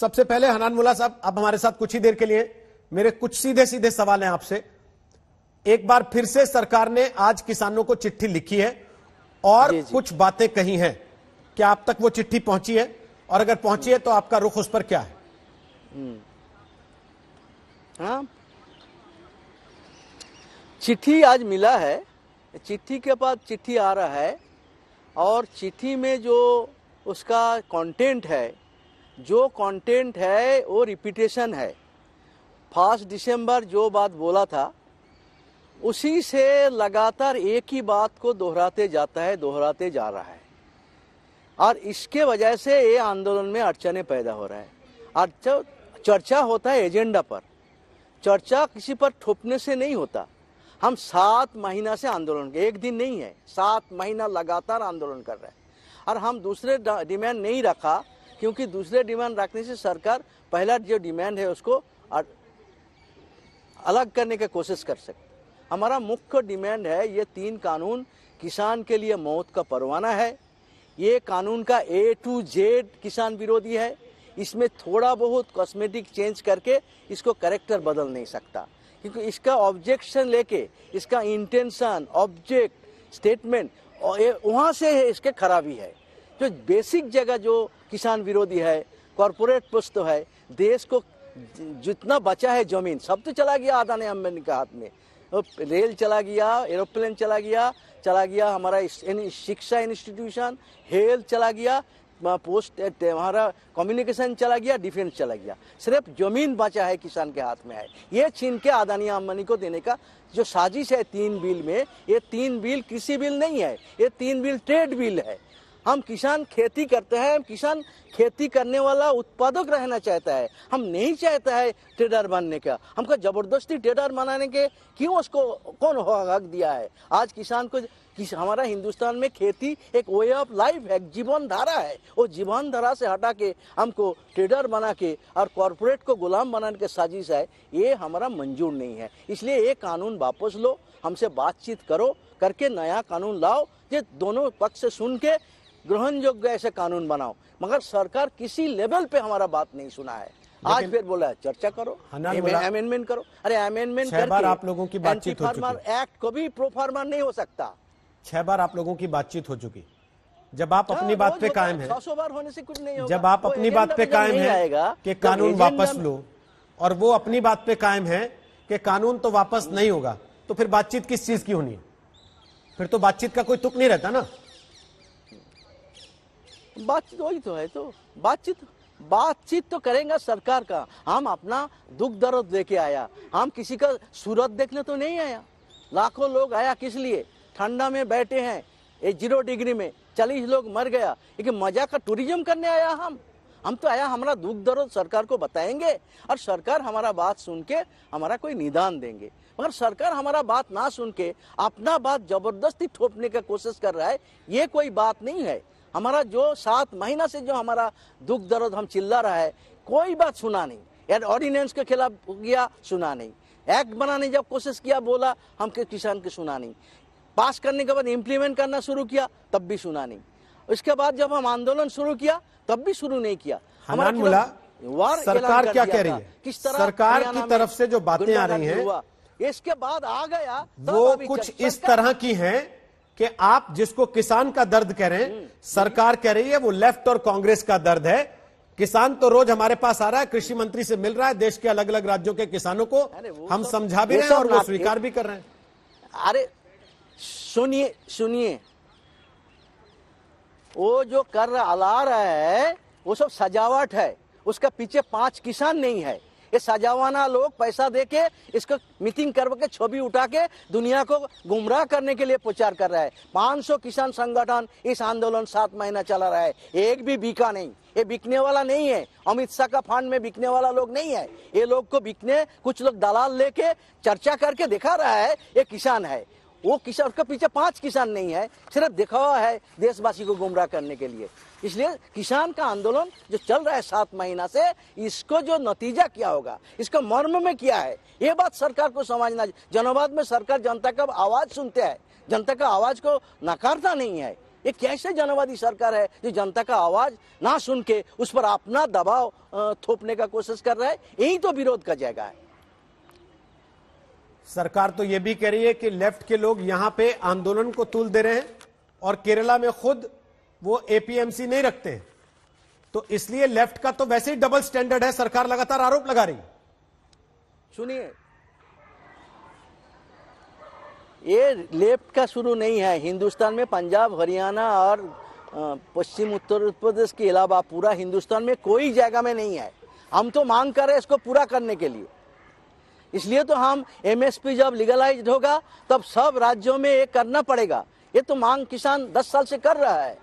सबसे पहले हनान मुला साहब आप हमारे साथ कुछ ही देर के लिए मेरे कुछ सीधे सीधे सवाल हैं आपसे एक बार फिर से सरकार ने आज किसानों को चिट्ठी लिखी है और जी जी। कुछ बातें कही हैं क्या आप तक वो चिट्ठी पहुंची है और अगर पहुंची है तो आपका रुख उस पर क्या है हम्म। हाँ चिट्ठी आज मिला है चिट्ठी के बाद चिट्ठी आ रहा है और चिट्ठी में जो उसका कंटेंट है जो कंटेंट है वो रिपीटेशन है फर्स्ट दिसंबर जो बात बोला था उसी से लगातार एक ही बात को दोहराते जाता है दोहराते जा रहा है और इसके वजह से ये आंदोलन में अड़चने पैदा हो रहा है और चर्चा होता है एजेंडा पर चर्चा किसी पर ठोपने से नहीं होता हम सात महीना से आंदोलन के एक दिन नहीं है सात महीना लगातार आंदोलन कर रहे हैं और हम दूसरे डिमांड नहीं रखा क्योंकि दूसरे डिमांड रखने से सरकार पहला जो डिमांड है उसको अलग करने की कोशिश कर सकती हमारा मुख्य डिमांड है ये तीन कानून किसान के लिए मौत का परवाना है ये कानून का ए टू जेड किसान विरोधी है इसमें थोड़ा बहुत कॉस्मेटिक चेंज करके इसको करेक्टर बदल नहीं सकता क्योंकि इसका ऑब्जेक्शन लेके इसका इंटेंशन ऑब्जेक्ट स्टेटमेंट वहाँ से इसके खराबी है जो बेसिक जगह जो किसान विरोधी है कॉरपोरेट तो है देश को जितना बचा है जमीन सब तो चला गया आदानी अम्बानी के हाथ में रेल चला गया एरोप्लेन चला गया चला गया हमारा शिक्षा इंस्टीट्यूशन हेल्थ चला गया पोस्ट हमारा कम्युनिकेशन चला गया डिफेंस चला गया सिर्फ जमीन बचा है किसान के हाथ में है ये छीन के आदानी अम्बानी को देने का जो साजिश है तीन बिल में ये तीन बिल कृषि बिल नहीं है ये तीन बिल ट्रेड बिल है हम किसान खेती करते हैं हम किसान खेती करने वाला उत्पादक रहना चाहता है हम नहीं चाहता है ट्रेडर बनने का हमको जबरदस्ती ट्रेडर बनाने के क्यों उसको कौन हक दिया है आज किसान को किस हमारा हिंदुस्तान में खेती एक वे ऑफ लाइफ है जीवन धारा है वो जीवन धारा से हटा के हमको ट्रेडर बना के और कॉरपोरेट को गुलाम बनाने के साजिश है ये हमारा मंजूर नहीं है इसलिए ये कानून वापस लो हमसे बातचीत करो करके नया कानून लाओ ये दोनों पक्ष सुन के ग्रहण योग्य ऐसे कानून बनाओ मगर सरकार किसी लेवल पे हमारा बात नहीं सुना है आज फिर बोला है चर्चा करो अमेंडमेंट करो अरे अमेंडमेंट बार आप लोगों की बातचीत हो चुकी एक्ट को भी प्रोफार्मा नहीं हो सकता छह बार आप लोगों की बातचीत हो चुकी जब आप हाँ, अपनी बात पे कायम है सौ बार होने से कुछ नहीं होगा जब आप अपनी बात पे कायम है कि तो कानून वापस लो और वो अपनी बात पे कायम है कि कानून तो वापस नहीं होगा तो फिर बातचीत किस चीज की होनी है फिर तो बातचीत का कोई तुक नहीं रहता ना बातचीत वही तो है तो बातचीत बातचीत तो करेंगे सरकार का हम अपना दुख दर्द लेके आया हम किसी का सूरत देखने तो नहीं आया लाखों लोग आया किस लिए ठंडा में बैठे हैं ये जीरो डिग्री में चालीस लोग मर गया एक मजा का टूरिज्म करने आया हम हम तो आया हमारा दुख दर्द सरकार को बताएंगे और सरकार हमारा बात सुन के हमारा कोई निदान देंगे मगर सरकार हमारा बात ना सुन के अपना बात जबरदस्ती ठोपने का कोशिश कर रहा है ये कोई बात नहीं है हमारा जो सात महीना से जो हमारा दुख दर्द हम चिल्ला रहा है कोई बात सुना नहीं यार ऑर्डिनेंस के खिलाफ गया सुना नहीं एक्ट बनाने जब कोशिश किया बोला हम किसान के सुना नहीं पास करने के बाद इम्प्लीमेंट करना शुरू किया तब भी सुना नहीं उसके बाद जब हम आंदोलन शुरू किया तब भी शुरू नहीं किया हमारा वार सरकार क्या कह रही है किस तरह सरकार की तरफ से जो बातें आ रही हैं इसके बाद आ गया वो कुछ इस तरह की हैं कि आप जिसको किसान का दर्द कह रहे हैं सरकार कह रही है वो लेफ्ट और कांग्रेस का दर्द है किसान तो रोज हमारे पास आ रहा है कृषि मंत्री से मिल रहा है देश के अलग अलग राज्यों के किसानों को हम तो- समझा भी रहे हैं तो और वो स्वीकार भी कर रहे हैं अरे सुनिए सुनिए वो जो कर अला रहा है वो सब सजावट है उसका पीछे पांच किसान नहीं है ये सजावाना लोग पैसा दे के इसको मीटिंग करके छवि उठा के दुनिया को गुमराह करने के लिए प्रचार कर रहा है 500 किसान संगठन इस आंदोलन सात महीना चला रहा है एक भी बिका नहीं ये बिकने वाला नहीं है अमित शाह का फंड में बिकने वाला लोग नहीं है ये लोग को बिकने कुछ लोग दलाल लेके चर्चा करके दिखा रहा है ये किसान है वो किसान उसका पीछे पांच किसान नहीं है सिर्फ दिखावा है देशवासी को गुमराह करने के लिए इसलिए किसान का आंदोलन जो चल रहा है सात महीना से इसको जो नतीजा क्या होगा इसका मर्म में क्या है ये बात सरकार को समझना जनवाद में सरकार जनता का आवाज सुनते हैं जनता का आवाज को नकारता नहीं है ये कैसे जनवादी सरकार है जो जनता का आवाज ना सुन के उस पर अपना दबाव थोपने का कोशिश कर रहा है यही तो विरोध का जगह है सरकार तो ये भी कह रही है कि लेफ्ट के लोग यहां पे आंदोलन को तूल दे रहे हैं और केरला में खुद वो एपीएमसी नहीं रखते तो इसलिए लेफ्ट का तो वैसे ही डबल स्टैंडर्ड है सरकार लगातार आरोप लगा रही सुनिए ये लेफ्ट का शुरू नहीं है हिंदुस्तान में पंजाब हरियाणा और पश्चिम उत्तर प्रदेश के अलावा पूरा हिंदुस्तान में कोई जगह में नहीं है हम तो मांग कर रहे हैं इसको पूरा करने के लिए इसलिए तो हम एमएसपी जब लीगलाइज होगा तब सब राज्यों में ये करना पड़ेगा ये तो मांग किसान 10 साल से कर रहा है